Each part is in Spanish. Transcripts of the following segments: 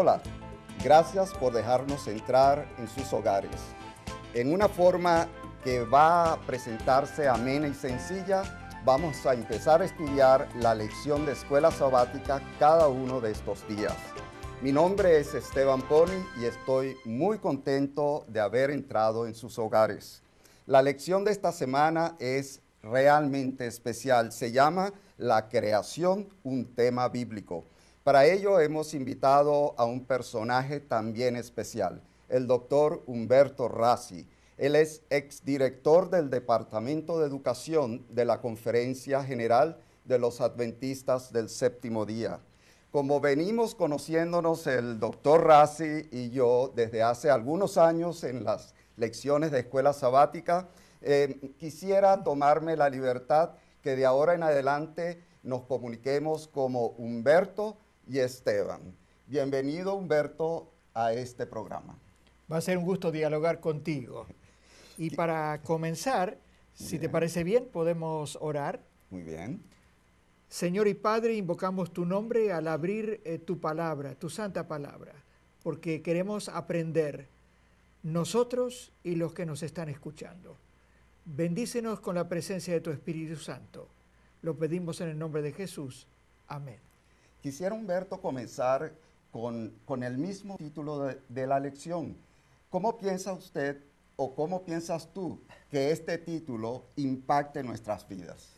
Hola, gracias por dejarnos entrar en sus hogares. En una forma que va a presentarse amena y sencilla, vamos a empezar a estudiar la lección de escuela sabática cada uno de estos días. Mi nombre es Esteban Pony y estoy muy contento de haber entrado en sus hogares. La lección de esta semana es realmente especial. Se llama La creación, un tema bíblico. Para ello hemos invitado a un personaje también especial, el doctor Humberto Rassi. Él es exdirector del Departamento de Educación de la Conferencia General de los Adventistas del Séptimo Día. Como venimos conociéndonos el doctor Rassi y yo desde hace algunos años en las lecciones de escuela sabática, eh, quisiera tomarme la libertad que de ahora en adelante nos comuniquemos como Humberto y Esteban. Bienvenido, Humberto, a este programa. Va a ser un gusto dialogar contigo. Y para comenzar, si te parece bien, podemos orar. Muy bien. Señor y Padre, invocamos tu nombre al abrir eh, tu palabra, tu santa palabra, porque queremos aprender nosotros y los que nos están escuchando. Bendícenos con la presencia de tu Espíritu Santo. Lo pedimos en el nombre de Jesús. Amén. Quisiera, Humberto, comenzar con, el mismo título de, la lección. ¿Cómo piensa usted o cómo piensas tú que este título impacte nuestras vidas?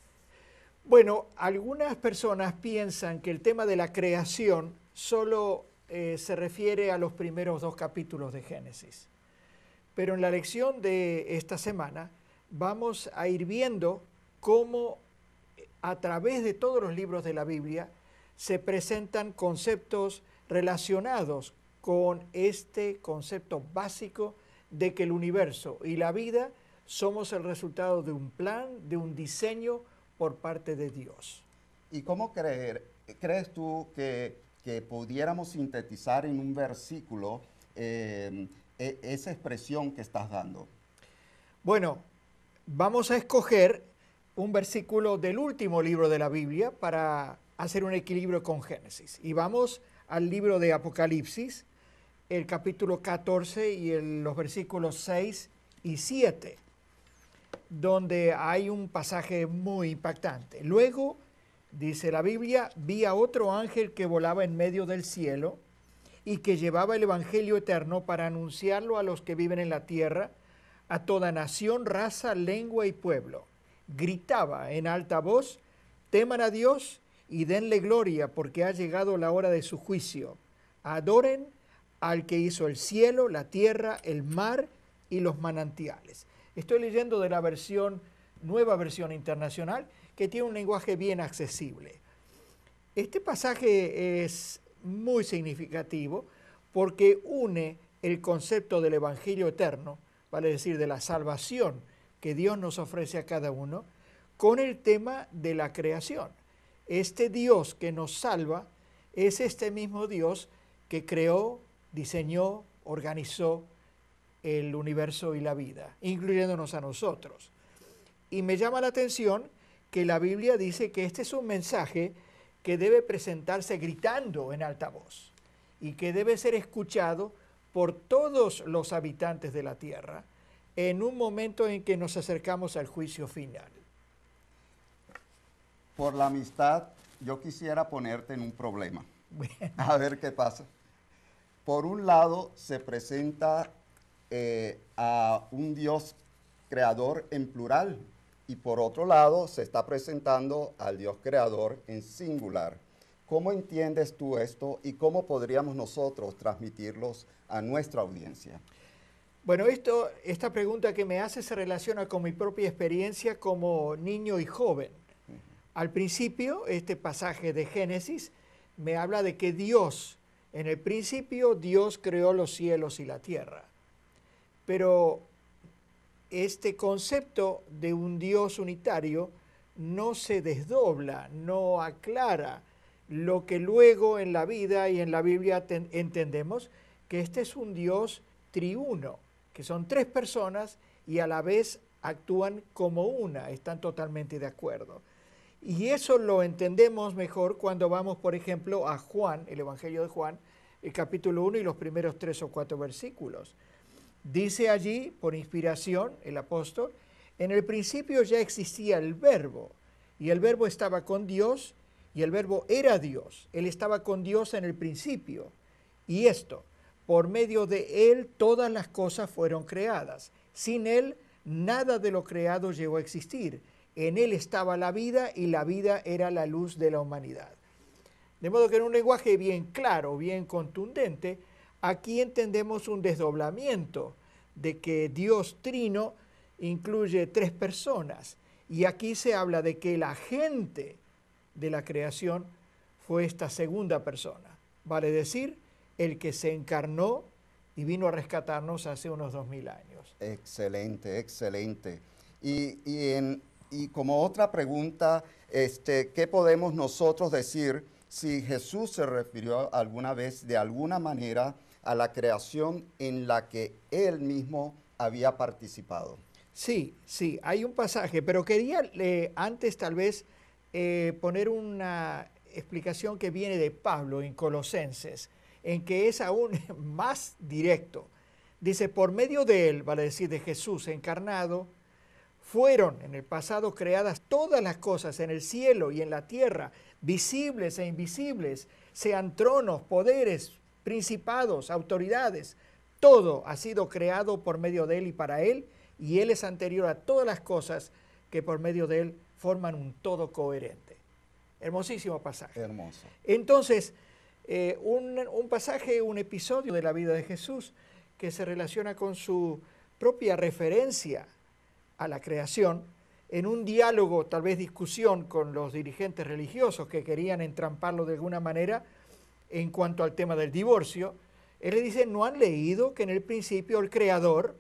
Bueno, algunas personas piensan que el tema de la creación solo eh, se refiere a los primeros dos capítulos de Génesis. Pero en la lección de esta semana vamos a ir viendo cómo eh, a través de todos los libros de la Biblia se presentan conceptos relacionados con este concepto básico de que el universo y la vida somos el resultado de un plan, de un diseño por parte de Dios. ¿Y cómo creer, crees tú que, pudiéramos sintetizar en un versículo em, e, esa expresión que estás dando? Bueno, vamos a escoger un versículo del último libro de la Biblia para hacer un equilibrio con Génesis. Y vamos al libro de Apocalipsis, el capítulo 14 y los versículos 6 y 7, donde hay un pasaje muy impactante. Luego, dice la Biblia, vi a otro ángel que volaba en medio del cielo y que llevaba el Evangelio eterno para anunciarlo a los que viven en la tierra, a toda nación, raza, lengua y pueblo. Gritaba en alta voz, teman a Dios y denle gloria porque ha llegado la hora de su juicio. Adoren al que hizo el cielo, la tierra, el mar y los manantiales. Estoy leyendo de la versión, nueva versión internacional, que tiene un lenguaje bien accesible. Este pasaje es muy significativo porque une el concepto del Evangelio eterno, vale decir, de la salvación que Dios nos ofrece a cada uno, con el tema de la creación. Este Dios que nos salva es este mismo Dios que creó, diseñó, organizó el universo y la vida, incluyéndonos a nosotros. Y me llama la atención que la Biblia dice que este es un mensaje que debe presentarse gritando en alta voz y que debe ser escuchado por todos los habitantes de la tierra en un momento en que nos acercamos al juicio final por la amistad, yo quisiera ponerte en un problema. A ver qué pasa. Por un lado, se presenta eh, a un Dios creador en plural y por otro lado, se está presentando al Dios creador en singular. ¿Cómo entiendes tú esto y cómo podríamos nosotros transmitirlos a nuestra audiencia? Bueno, esto, esta pregunta que me hace se relaciona con mi propia experiencia como niño y joven. Al principio, este pasaje de Génesis me habla de que Dios, en el principio Dios creó los cielos y la tierra. Pero este concepto de un Dios unitario no se desdobla, no aclara lo que luego en la vida y en la Biblia entendemos, que este es un Dios triuno, que son tres personas y a la vez actúan como una, están totalmente de acuerdo. Y eso lo entendemos mejor cuando vamos, por ejemplo, a Juan, el Evangelio de Juan, el capítulo 1 y los primeros tres o cuatro versículos. Dice allí, por inspiración, el apóstol, en el principio ya existía el verbo, y el verbo estaba con Dios, y el verbo era Dios. Él estaba con Dios en el principio. Y esto, por medio de Él todas las cosas fueron creadas. Sin Él, nada de lo creado llegó a existir en Él estaba la vida y la vida era la luz de la humanidad. De modo que en un lenguaje bien claro, bien contundente, aquí entendemos un desdoblamiento de que Dios Trino incluye tres personas. Y aquí se habla de que el agente de la creación fue esta segunda persona, vale decir, el que se encarnó y vino a rescatarnos hace unos dos mil años. Excelente, excelente. Y, en, y como otra pregunta, este, ¿qué podemos nosotros decir si Jesús se refirió alguna vez de alguna manera a la creación en la que él mismo había participado? Sí, sí, hay un pasaje, pero quería eh, antes tal vez eh, poner una explicación que viene de Pablo en Colosenses, en que es aún más directo. Dice, por medio de él, vale decir, de Jesús encarnado, fueron en el pasado creadas todas las cosas en el cielo y en la tierra, visibles e invisibles, sean tronos, poderes, principados, autoridades. Todo ha sido creado por medio de Él y para Él, y Él es anterior a todas las cosas que por medio de Él forman un todo coherente. Hermosísimo pasaje. Hermoso. Entonces, eh, un, un pasaje, un episodio de la vida de Jesús que se relaciona con su propia referencia a la creación, en un diálogo, tal vez discusión con los dirigentes religiosos que querían entramparlo de alguna manera en cuanto al tema del divorcio, él le dice, ¿no han leído que en el principio el creador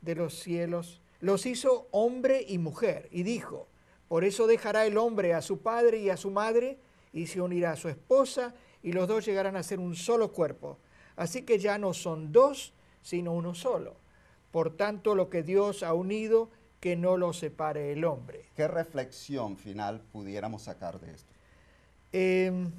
de los cielos los hizo hombre y mujer? Y dijo, por eso dejará el hombre a su padre y a su madre y se unirá a su esposa y los dos llegarán a ser un solo cuerpo. Así que ya no son dos, sino uno solo. Por tanto, lo que Dios ha unido, que no lo separe el hombre. ¿Qué reflexión final pudiéramos sacar de esto? Em,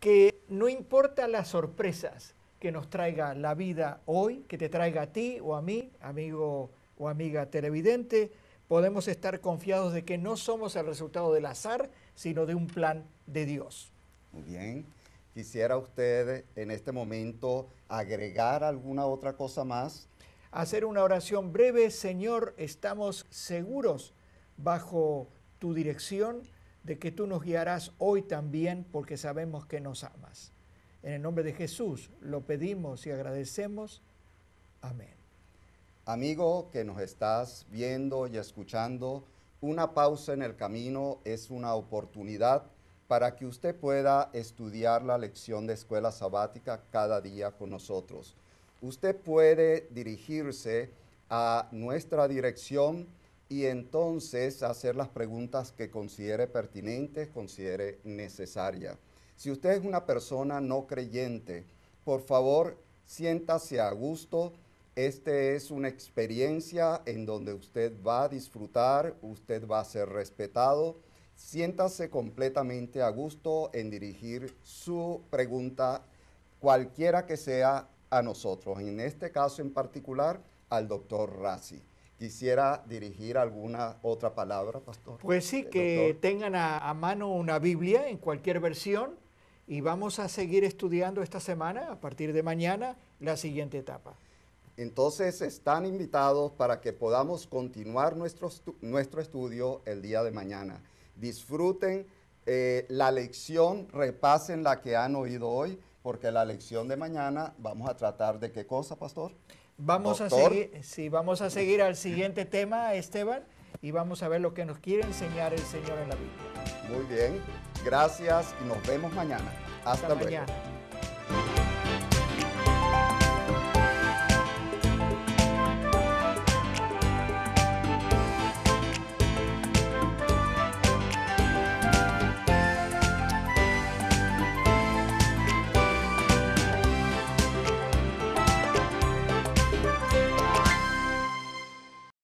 que no importa las sorpresas que nos traiga la vida hoy, que te traiga a ti o a mí, amigo o amiga televidente, podemos estar confiados de que no somos el resultado del azar, sino de un plan de Dios. Muy bien. Quisiera usted en este momento agregar alguna otra cosa más hacer una oración breve. Señor, estamos seguros bajo tu dirección de que tú nos guiarás hoy también porque sabemos que nos amas. En el nombre de Jesús lo pedimos y agradecemos. Amén. Amigo que nos estás viendo y escuchando, una pausa en el camino es una oportunidad para que usted pueda estudiar la lección de escuela sabática cada día con nosotros usted puede dirigirse a nuestra dirección y entonces hacer las preguntas que considere pertinentes, considere necesarias. Si usted es una persona no creyente, por favor, siéntase a gusto. Esta es una experiencia en donde usted va a disfrutar, usted va a ser respetado. Siéntase completamente a gusto en dirigir su pregunta, cualquiera que sea, a nosotros, en este caso en particular al doctor Rassi. Quisiera dirigir alguna otra palabra, pastor. Pues sí, que tengan a, mano una Biblia en cualquier versión y vamos a seguir estudiando esta semana, a partir de mañana, la siguiente etapa. Entonces están invitados para que podamos continuar nuestro, nuestro estudio el día de mañana. Disfruten eh, la lección, repasen la que han oído hoy porque la lección de mañana vamos a tratar de qué cosa, pastor. Vamos a seguir, sí, vamos a seguir al siguiente tema, Esteban, y vamos a ver lo que nos quiere enseñar el Señor en la Biblia. Muy bien, gracias y nos vemos mañana. Hasta, luego. mañana.